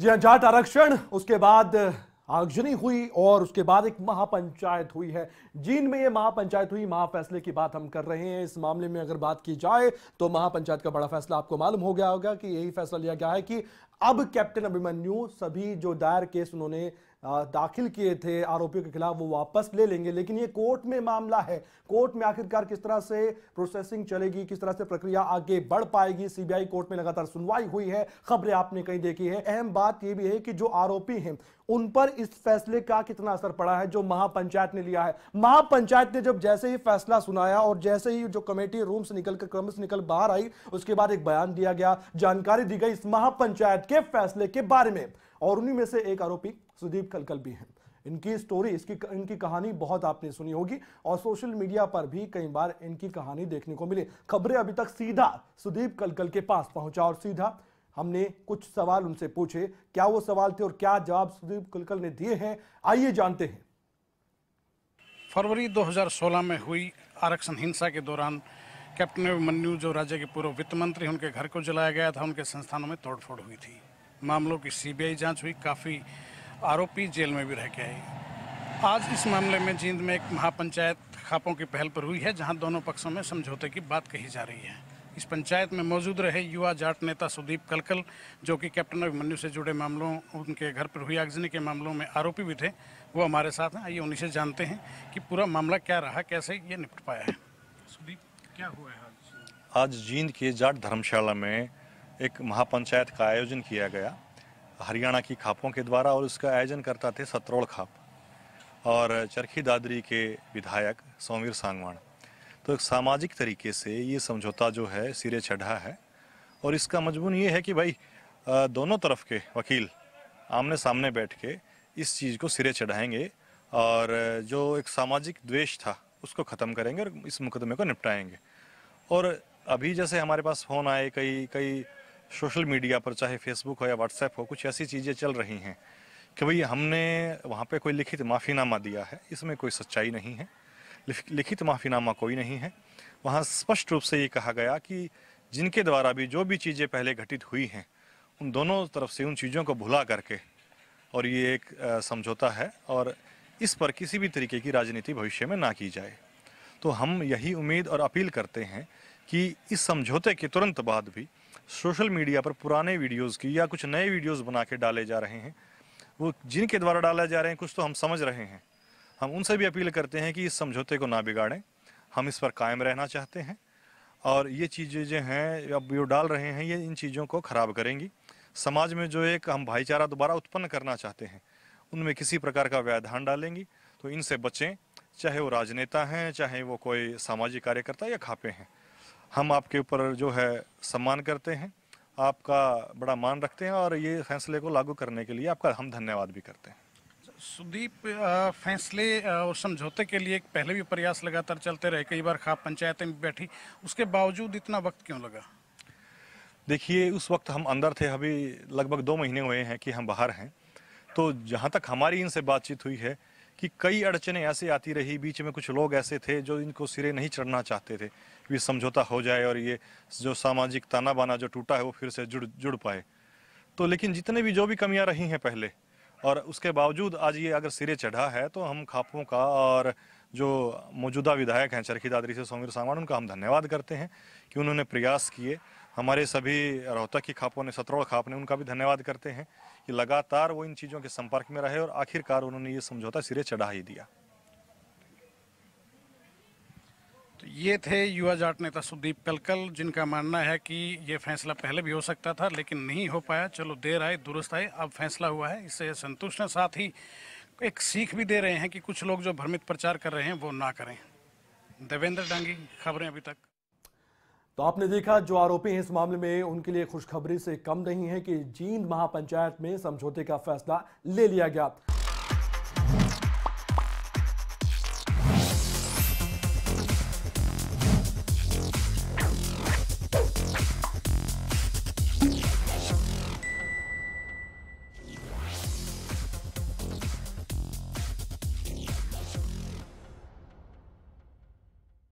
जी हाँ जाट आरक्षण उसके बाद आगजनी हुई और उसके बाद एक महापंचायत हुई है जीन में ये महापंचायत हुई महाफैसले की बात हम कर रहे हैं इस मामले में अगर बात की जाए तो महापंचायत का बड़ा फैसला आपको मालूम हो गया होगा कि यही फैसला लिया गया है कि अब कैप्टन अभिमन्यु सभी जो दायर केस उन्होंने दाखिल किए थे आरोपियों के खिलाफ वो वापस ले लेंगे लेकिन ये कोर्ट में मामला है कोर्ट में आखिरकार किस तरह से प्रोसेसिंग चलेगी किस तरह से प्रक्रिया आगे बढ़ पाएगी सीबीआई कोर्ट में लगातार सुनवाई हुई है खबरें आपने कहीं देखी है अहम बात यह भी है कि जो आरोपी हैं उन पर इस फैसले का कितना असर पड़ा है जो महापंचायत ने लिया है महापंचायत ने जब जैसे ही फैसला सुनाया और जैसे ही जो कमेटी रूम से निकलकर क्रम से निकल बाहर आई उसके बाद एक बयान दिया गया जानकारी दी गई इस महापंचायत के फैसले के बारे में और उन्हीं में से एक आरोपी सुदीप कलकल भी हैं इनकी स्टोरी इसकी इनकी कहानी बहुत आपने सुनी होगी और सोशल मीडिया पर भी कई बार इनकी कहानी देखने को मिली खबरें अभी तक सीधा सुदीप कलकल के पास पहुंचा और सीधा हमने कुछ सवाल उनसे पूछे क्या वो सवाल थे और क्या जवाब सुदीप कलकल ने दिए हैं आइए जानते हैं फरवरी 2016 में हुई आरक्षण हिंसा के दौरान कैप्टन अभिमन्यु जो राज्य के पूर्व वित्त मंत्री उनके घर को जलाया गया था उनके संस्थानों में तोड़फोड़ हुई थी मामलों की सीबीआई जांच हुई काफ़ी आरोपी जेल में भी रह के आए आज इस मामले में जींद में एक महापंचायत खापों की पहल पर हुई है जहां दोनों पक्षों में समझौते की बात कही जा रही है इस पंचायत में मौजूद रहे युवा जाट नेता सुदीप कलकल जो कि कैप्टन अभिमन्यु से जुड़े मामलों उनके घर पर हुई आगजनी के मामलों में आरोपी भी थे वो हमारे साथ हैं आइए उन्हीं से जानते हैं कि पूरा मामला क्या रहा कैसे ये निपट पाया है सुदीप क्या हुआ है आज आज जींद के जाट धर्मशाला में एक महापंचायत का आयोजन किया गया हरियाणा की खापों के द्वारा और उसका आयोजन करता थे सत्रोड़ खाप और चरखी दादरी के विधायक सोमवीर सांगवान तो एक सामाजिक तरीके से ये समझौता जो है सिरे चढ़ा है और इसका मजबून ये है कि भाई दोनों तरफ के वकील आमने सामने बैठ के इस चीज़ को सिरे चढ़ाएंगे और जो एक सामाजिक द्वेष था उसको ख़त्म करेंगे और इस मुकदमे को निपटाएंगे और अभी जैसे हमारे पास फ़ोन आए कई कई सोशल मीडिया पर चाहे फेसबुक हो या व्हाट्सएप हो कुछ ऐसी चीज़ें चल रही हैं कि भाई हमने वहाँ पे कोई लिखित माफ़ीनामा दिया है इसमें कोई सच्चाई नहीं है लिखित माफ़ीनामा कोई नहीं है वहाँ स्पष्ट रूप से ये कहा गया कि जिनके द्वारा भी जो भी चीज़ें पहले घटित हुई हैं उन दोनों तरफ से उन चीज़ों को भुला करके और ये एक समझौता है और इस पर किसी भी तरीके की राजनीति भविष्य में ना की जाए तो हम यही उम्मीद और अपील करते हैं कि इस समझौते के तुरंत बाद भी सोशल मीडिया पर पुराने वीडियोज़ की या कुछ नए वीडियोज़ बना के डाले जा रहे हैं वो जिनके द्वारा डाला जा रहे हैं कुछ तो हम समझ रहे हैं हम उनसे भी अपील करते हैं कि इस समझौते को ना बिगाड़ें हम इस पर कायम रहना चाहते हैं और ये चीज़ें जो हैं अब जो डाल रहे हैं ये इन चीज़ों को ख़राब करेंगी समाज में जो एक हम भाईचारा दोबारा उत्पन्न करना चाहते हैं उनमें किसी प्रकार का व्यवधान डालेंगी तो इनसे बचें चाहे वो राजनेता हैं चाहे वो कोई सामाजिक कार्यकर्ता या खापे हैं हम आपके ऊपर जो है सम्मान करते हैं आपका बड़ा मान रखते हैं और ये फैसले को लागू करने के लिए आपका हम धन्यवाद भी करते हैं सुदीप फैसले और समझौते के लिए पहले भी प्रयास लगातार चलते रहे कई बार खाप पंचायतें भी बैठी उसके बावजूद इतना वक्त क्यों लगा देखिए उस वक्त हम अंदर थे अभी लगभग दो महीने हुए हैं कि हम बाहर हैं तो जहाँ तक हमारी इनसे बातचीत हुई है कि कई अड़चने ऐसे आती रही बीच में कुछ लोग ऐसे थे जो इनको सिरे नहीं चढ़ना चाहते थे कि समझौता हो जाए और ये जो सामाजिक ताना बाना जो टूटा है वो फिर से जुड़ जुड़ पाए तो लेकिन जितने भी जो भी कमियां रही हैं पहले और उसके बावजूद आज ये अगर सिरे चढ़ा है तो हम खापों का और जो मौजूदा विधायक हैं चरखी दादरी से सोमीर सामान उनका हम धन्यवाद करते हैं कि उन्होंने प्रयास किए हमारे सभी रोहतक की खापों ने सतरोड़ खाप ने उनका भी धन्यवाद करते हैं कि लगातार वो इन चीज़ों के संपर्क में रहे और आखिरकार उन्होंने ये समझौता सिरे चढ़ा ही दिया तो ये थे युवा जाट नेता सुदीप कलकल जिनका मानना है कि ये फैसला पहले भी हो सकता था लेकिन नहीं हो पाया चलो देर आए दुरुस्त आए अब फैसला हुआ है इससे संतुष्ट हैं साथ ही एक सीख भी दे रहे हैं कि कुछ लोग जो भ्रमित प्रचार कर रहे हैं वो ना करें देवेंद्र डांगी खबरें अभी तक तो आपने देखा जो आरोपी हैं इस मामले में उनके लिए खुशखबरी से कम नहीं है कि जींद महापंचायत में समझौते का फैसला ले लिया गया